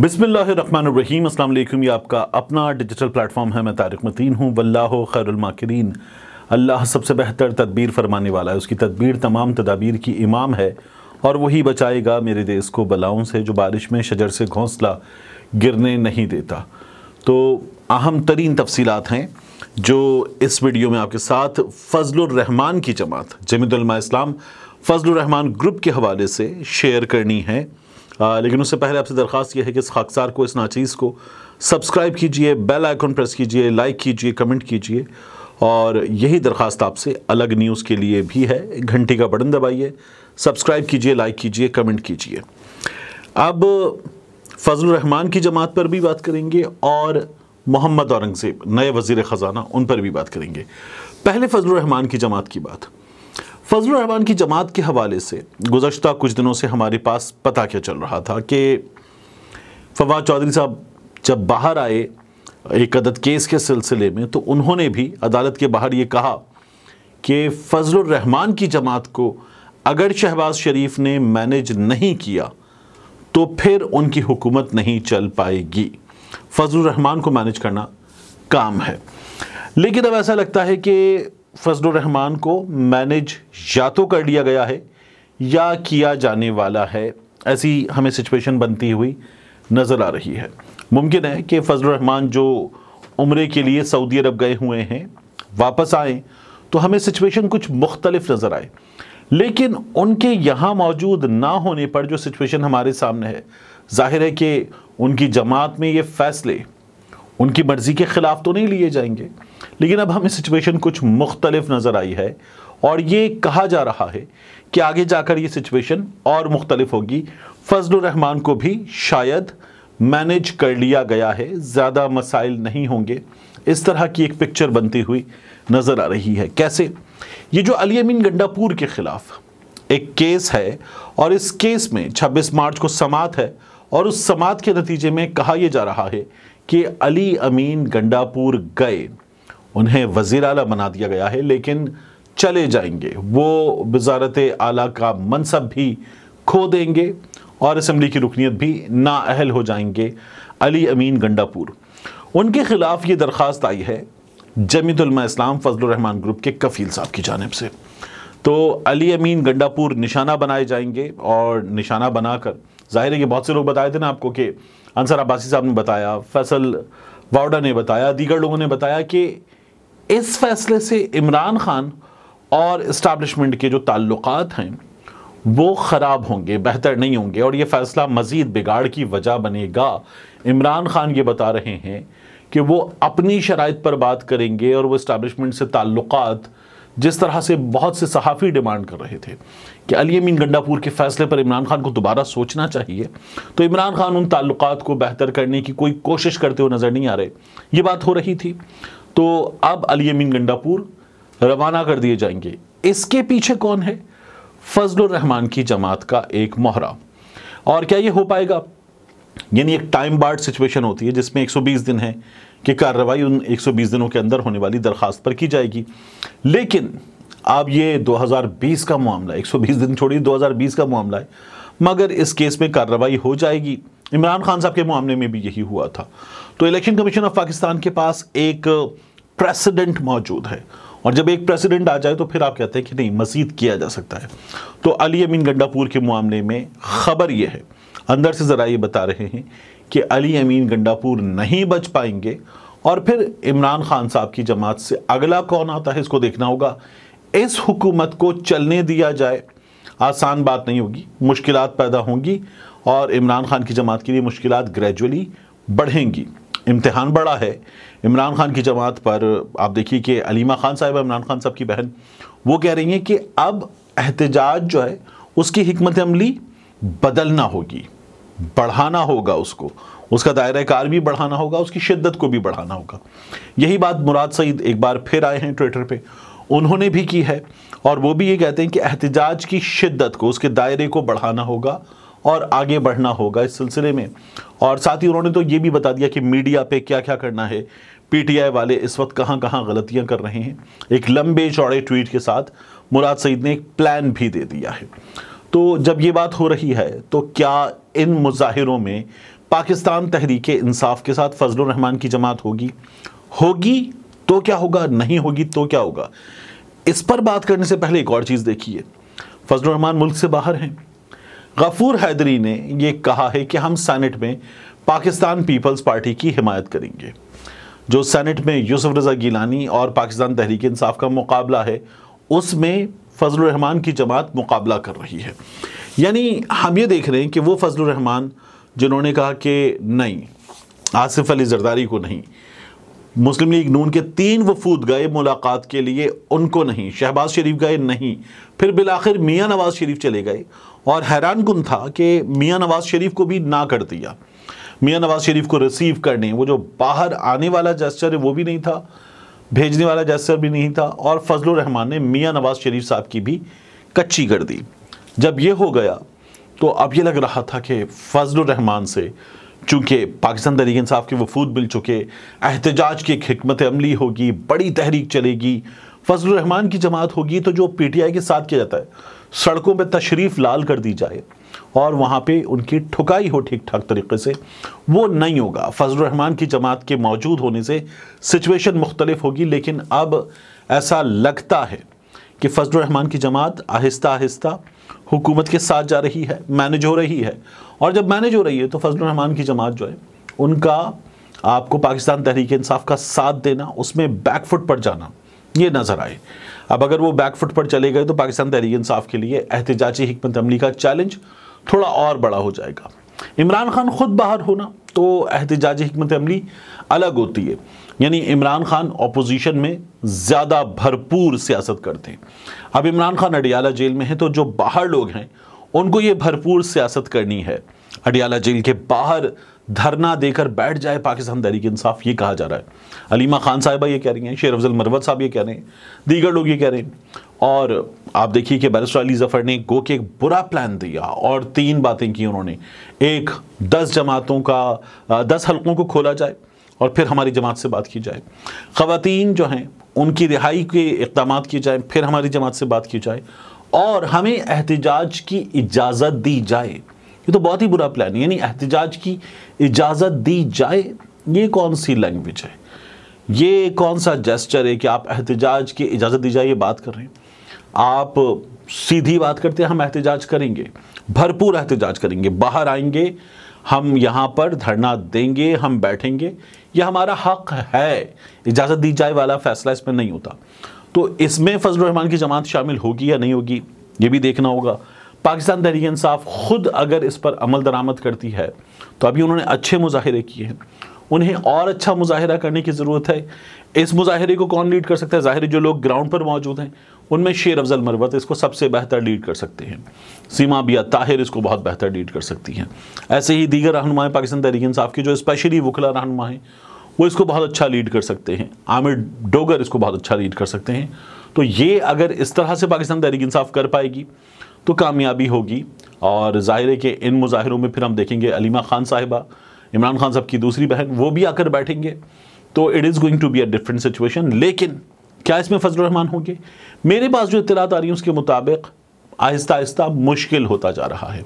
बिसमीम अल्लाम ये आपका अपना डिजिटल प्लेटफॉर्म है मैं तारिक मतीन हूँ वल्ला खैरमाकरीन अल्लाह सबसे बेहतर तदबीर फरमाने वाला है उसकी तदबीर तमाम तदाबीर की इमाम है और वही बचाएगा मेरे देश को बलाओं से जो बारिश में शजर से घोंसला गिरने नहीं देता तो अहम तरीन तफसीत हैं जो इस वीडियो में आपके साथ फजलरहमान की जमात जमीतलमा इस्लाम फजलरहमान ग्रुप के हवाले से शेयर करनी है आ, लेकिन उससे पहले आपसे दरख्वास्त यह है कि इस खाकसार को इस नाचीज़ को सब्सक्राइब कीजिए बेल आइकॉन प्रेस कीजिए लाइक कीजिए कमेंट कीजिए और यही दरख्वास्त आपसे अलग न्यूज़ के लिए भी है घंटी का बटन दबाइए सब्सक्राइब कीजिए लाइक कीजिए कमेंट कीजिए अब फजल रहमान की जमात पर भी बात करेंगे और मोहम्मद औरंगज़ेब नए वज़ी ख़ज़ाना उन पर भी बात करेंगे पहले फजल रहमान की जमात की बात फजल रहमान की जमात के हवाले से गुजशत कुछ दिनों से हमारे पास पता क्या चल रहा था कि फवाद चौधरी साहब जब बाहर आए एक अदद केस के सिलसिले में तो उन्होंने भी अदालत के बाहर ये कहा कि फजल रहमान की जमात को अगर शहबाज शरीफ ने मैनेज नहीं किया तो फिर उनकी हुकूमत नहीं चल पाएगी फजल रहमान को मैनेज करना काम है लेकिन अब ऐसा लगता है कि फजलान को मैनेज या तो कर लिया गया है या किया जाने वाला है ऐसी हमें सिचुएशन बनती हुई नज़र आ रही है मुमकिन है कि फजल रहमान जो उम्र के लिए सऊदी अरब गए हुए हैं वापस आएँ तो हमें सिचुएशन कुछ मुख्तलफ नज़र आए लेकिन उनके यहाँ मौजूद ना होने पर जो सिचुएशन हमारे सामने है जाहिर है कि उनकी जमात में ये फैसले उनकी मर्ज़ी के ख़िलाफ़ तो नहीं लिए जाएंगे लेकिन अब हमें सिचुएशन कुछ मुख्तलिफ नज़र आई है और ये कहा जा रहा है कि आगे जाकर ये सिचुएशन और मुख्तलिफ होगी फजल रहमान को भी शायद मैनेज कर लिया गया है ज़्यादा मसाइल नहीं होंगे इस तरह की एक पिक्चर बनती हुई नज़र आ रही है कैसे ये जो अली अमीन गंडापुर के ख़िलाफ़ एक केस है और इस केस में 26 मार्च को समात है और उस समात के नतीजे में कहा यह जा रहा है कि अली अमीन गंडापुर गए उन्हें वजीर अला बना दिया गया है लेकिन चले जाएंगे वो वजारत आला का मनसब भी खो देंगे और असम्बली की रुकनीत भी नाअहल हो जाएंगे अली अमीन गंडापुर उनके ख़िलाफ़ ये दरख्वास्त आई है जमीतलमा इस्लाम फजलरहमान ग्रुप के कफ़ील साहब की जानब से तो अली अमीन गंडापुर निशाना बनाए जाएंगे और निशाना बनाकर जाहिर है कि बहुत से लोग बताए थे ना आपको कि अंसर अब्बासी साहब ने बताया फैसल वाउडा ने बताया दीगर लोगों ने बताया कि इस फैसले से इमरान खान और इस्टाब्लिशमेंट के जो ताल्लुक हैं वो ख़राब होंगे बेहतर नहीं होंगे और ये फ़ैसला मज़ीद बिगाड़ की वजह बनेगा इमरान खान ये बता रहे हैं कि वो अपनी शराइ पर बात करेंगे और वो इस्टाब्लिशमेंट से ताल्लुक़ात जिस तरह से बहुत से सहाफ़ी डिमांड कर रहे थे कि अली मीन गंडापुर के फैसले पर इमरान खान को दोबारा सोचना चाहिए तो इमरान खान उन ताल्लुक को बेहतर करने की कोई कोशिश करते हुए नज़र नहीं आ रहे ये बात हो रही थी तो अब अली मीन गंडापुर रवाना कर दिए जाएंगे इसके पीछे कौन है फजल रहमान की जमात का एक मोहरा और क्या ये हो पाएगा यानी एक टाइम बार्ड सिचुएशन होती है जिसमें 120 दिन है कि कार्रवाई उन 120 दिनों के अंदर होने वाली दरख्वास्त पर की जाएगी लेकिन अब ये 2020 का मामला 120 दिन छोड़िए 2020 का मामला है मगर इस केस में कार्रवाई हो जाएगी इमरान खान साहब के मामले में भी यही हुआ था तो इलेक्शन कमीशन ऑफ पाकिस्तान के पास एक प्रेसिडेंट मौजूद है और जब एक प्रेसिडेंट आ जाए तो फिर आप कहते हैं कि नहीं मजीद किया जा सकता है तो अली अमीन गंडापुर के मामले में खबर यह है अंदर से ज़रा ये बता रहे हैं कि अली अमीन गंडापुर नहीं बच पाएंगे और फिर इमरान खान साहब की जमात से अगला कौन आता है इसको देखना होगा इस हुकूमत को चलने दिया जाए आसान बात नहीं होगी मुश्किल पैदा होंगी और इमरान खान की जमात के लिए मुश्किल ग्रेजुअली बढ़ेंगी इम्तहान बड़ा है इमरान खान की जमात पर आप देखिए कि अलीमा खान साहब इमरान खान साहब की बहन वो कह रही हैं कि अब एहतजाज जो है उसकी हमत अमली बदलना होगी बढ़ाना होगा उसको उसका दायरा कार भी बढ़ाना होगा उसकी शिद्दत को भी बढ़ाना होगा यही बात मुराद सईद एक बार फिर आए हैं ट्विटर पे उन्होंने भी की है और वो भी ये कहते हैं कि एहतजाज की शिद्दत को उसके दायरे को बढ़ाना होगा और आगे बढ़ना होगा इस सिलसिले में और साथ ही उन्होंने तो ये भी बता दिया कि मीडिया पे क्या क्या करना है पीटीआई वाले इस वक्त कहाँ कहाँ गलतियाँ कर रहे हैं एक लंबे चौड़े ट्वीट के साथ मुराद सईद ने एक प्लान भी दे दिया है तो जब ये बात हो रही है तो क्या इन मुजाहिरों में पाकिस्तान तहरीक इंसाफ के साथ फजल रहमान की जमात होगी होगी तो क्या होगा नहीं होगी तो क्या होगा इस पर बात करने से पहले एक और चीज़ देखिए फजल रहमान मुल्क से बाहर हैं गफूर हैदरी ने यह कहा है कि हम सैनेट में पाकिस्तान पीपल्स पार्टी की हिमायत करेंगे जो सैनेट में यूसुफ रज़ा गीलानी और पाकिस्तान तहरीक इंसाफ का मुकाबला है उसमें फजल रहमान की जमात मुकाबला कर रही है यानी हम ये देख रहे हैं कि वो फजल रहमान जिन्होंने कहा कि नहीं आसिफ अली जरदारी को नहीं मुस्लिम लीग नून के तीन वफूद गए मुलाकात के लिए उनको नहीं शहबाज शरीफ गए नहीं फिर बिलाखिर मियाँ नवाज शरीफ चले गए और हैरान कन था कि मियाँ नवाज शरीफ को भी ना कर दिया मियाँ नवाज शरीफ को रिसीव करने वो जो बाहर आने वाला जस्चर है वो भी नहीं था भेजने वाला जैसर भी नहीं था और फजल रहमान ने मियाँ नवाज शरीफ साहब की भी कच्ची कर दी जब ये हो गया तो अब ये लग रहा था कि फजल रहमान से चूँकि पाकिस्तान तहरीक इंसाफ के वफूद मिल चुके एहतजाज की एक हमत अमली होगी बड़ी तहरीक चलेगी फजल रहमान की जमात होगी तो जो पी टी आई के साथ किया जाता है सड़कों पर तशरीफ़ लाल कर दी जाए और वहाँ पे उनकी ठुकाई हो ठीक ठाक तरीके से वो नहीं होगा फजल रहमान की जमात के मौजूद होने से सिचुएशन मुख्तलिफ होगी लेकिन अब ऐसा लगता है कि फजल रहमान की जमात आहिस्ता आहिस्ता हुकूमत के साथ जा रही है मैनेज हो रही है और जब मैनेज हो रही है तो रहमान की जमात जो है उनका आपको पाकिस्तान तहरीक इंसाफ का साथ देना उसमें बैकफुट पर जाना ये नज़र आए अब अगर वो बैकफुट पर चले गए तो पाकिस्तान तहरीक इंसाफ के लिए एहतजाजी हमत अमली का चैलेंज थोड़ा और बड़ा हो जाएगा इमरान खान खुद बाहर होना तो एहतजाजी हमत अमली अलग होती है यानी इमरान खान अपोजिशन में ज़्यादा भरपूर सियासत करते हैं अब इमरान खान अडियाला जेल में है तो जो बाहर लोग हैं उनको ये भरपूर सियासत करनी है अडियाला जेल के बाहर धरना देकर बैठ जाए पाकिस्तान तहरीक इंसाफ ये कहा जा रहा है अलीमा खान साहिबा ये कह रही हैं शेर अफजल मरवत साहब ये कह रहे हैं दीगर लोग ये कह रहे हैं और आप देखिए कि बैरिस्टर अली जफर ने गो के एक बुरा प्लान दिया और तीन बातें की उन्होंने एक दस जमातों का दस हलकों को खोला जाए और फिर हमारी जमात से बात की जाए ख़वातीन जो हैं उनकी रिहाई के इकदाम किए जाएँ फिर हमारी जमात से बात की जाए और हमें एहतजाज की इजाज़त दी जाए ये तो बहुत ही बुरा प्लान है यानी एहतजाज की इजाज़त दी जाए ये कौन सी लैंग्वेज है ये कौन सा जेस्चर है कि आप एहतजाज की इजाज़त दी जाए ये बात कर रहे हैं आप सीधी बात करते हैं हम एहतजाज करेंगे भरपूर एहतजाज करेंगे बाहर आएंगे हम यहाँ पर धरना देंगे हम बैठेंगे ये हमारा हक है इजाज़त दी जाए वाला फैसला इसमें नहीं होता तो इसमें फजल रहमान की जमात शामिल होगी या नहीं होगी ये भी देखना होगा पाकिस्तान तहरीक इंसाफ खुद अगर इस पर अमल दरामद करती है तो अभी उन्होंने अच्छे मुजाहरे किए हैं उन्हें और अच्छा मुजाहरा करने की ज़रूरत है इस मुजाहरे को कौन लीड कर सकता है ज़ाहिर जो लोग ग्राउंड पर मौजूद हैं उनमें शेर अफजल मरवत इसको सबसे बेहतर लीड कर सकते हैं सीमा बिया ताहिर इसको बहुत बेहतर लीड कर सकती हैं ऐसे ही दीगर रहनुमाएँ पाकिस्तान तहरीक इंसाफ की जो स्पेशली वकला रहनुमा हैं वो इसको बहुत अच्छा लीड कर सकते हैं आमिर डोगर इसको बहुत अच्छा लीड कर सकते हैं तो ये अगर इस तरह से पाकिस्तान तहरीक इंसाफ कर पाएगी तो कामयाबी होगी और ज़ाहिर है कि इन मुजाहरों में फिर हम देखेंगे अलीमा खान साहिबा इमरान खान साहब की दूसरी बहन वो भी आकर बैठेंगे तो it is going to be a different situation लेकिन क्या इसमें फजलरहमान होंगे मेरे पास जो इतलात आ रही है उसके मुताबिक आहिस्ता आहिस्ता मुश्किल होता जा रहा है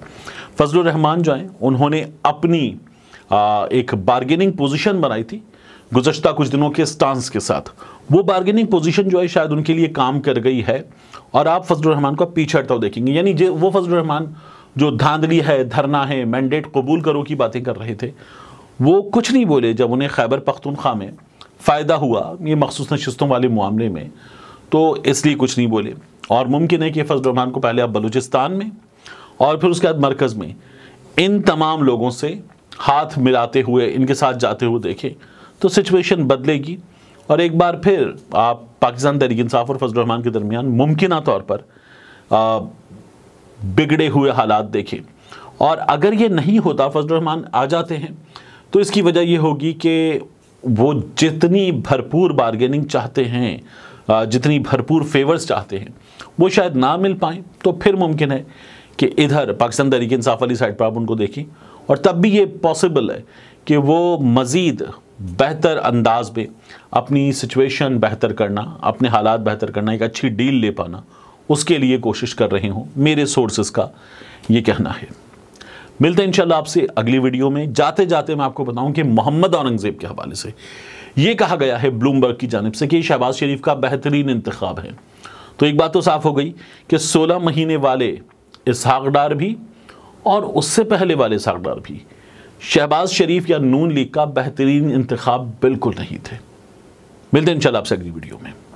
फजलरहमान जो हैं उन्होंने अपनी आ, एक बारगेनिंग पोजिशन बनाई थी गुजशत कुछ दिनों के स्टांस के साथ वो बार्गेनिंग पोजीशन जो है शायद उनके लिए काम कर गई है और आप फजल रहमान को पीछे हटता देखेंगे यानी वो फजल रहमान जो धांधली है धरना है मैंडेट कबूल करो की बातें कर रहे थे वो कुछ नहीं बोले जब उन्हें खैबर पख्तनख्वा में फ़ायदा हुआ ये मखसूस नशस्तों वाले मामले में तो इसलिए कुछ नहीं बोले और मुमकिन है कि फजल रहमान को पहले आप बलूचिस्तान में और फिर उसके बाद मरकज़ में इन तमाम लोगों से हाथ मिलाते हुए इनके साथ जाते हुए देखें तो सिचुएशन बदलेगी और एक बार फिर आप पाकिस्तान तहरीक इंसाफ और फजल रहमान के दरमियान मुमकिन तौर पर आ, बिगड़े हुए हालात देखें और अगर ये नहीं होता फजल रहमान आ जाते हैं तो इसकी वजह ये होगी कि वो जितनी भरपूर बारगेनिंग चाहते हैं जितनी भरपूर फेवर्स चाहते हैं वो शायद ना मिल पाएँ तो फिर मुमकिन है कि इधर पाकिस्तान तहरीक इंसाफ वाली साइड पर आप उनको देखें और तब भी ये पॉसिबल है कि वो मज़ीद बेहतर अंदाज में अपनी सिचुएशन बेहतर करना अपने हालात बेहतर करना एक अच्छी डील ले पाना उसके लिए कोशिश कर रहे हूँ मेरे सोर्सेज का ये कहना है मिलते हैं इंशाल्लाह आपसे अगली वीडियो में जाते जाते मैं आपको बताऊं कि मोहम्मद औरंगजेब के हवाले से ये कहा गया है ब्लूमबर्ग की जानब से कि शहबाज शरीफ का बेहतरीन इंतखब है तो एक बात तो साफ हो गई कि सोलह महीने वाले इसहाकडार भी और उससे पहले वाले इसहाकडार भी शहबाज शरीफ या नून लीग का बेहतरीन इंतखब बिल्कुल नहीं थे मिलते इंशाल्लाह आपसे अगली वीडियो में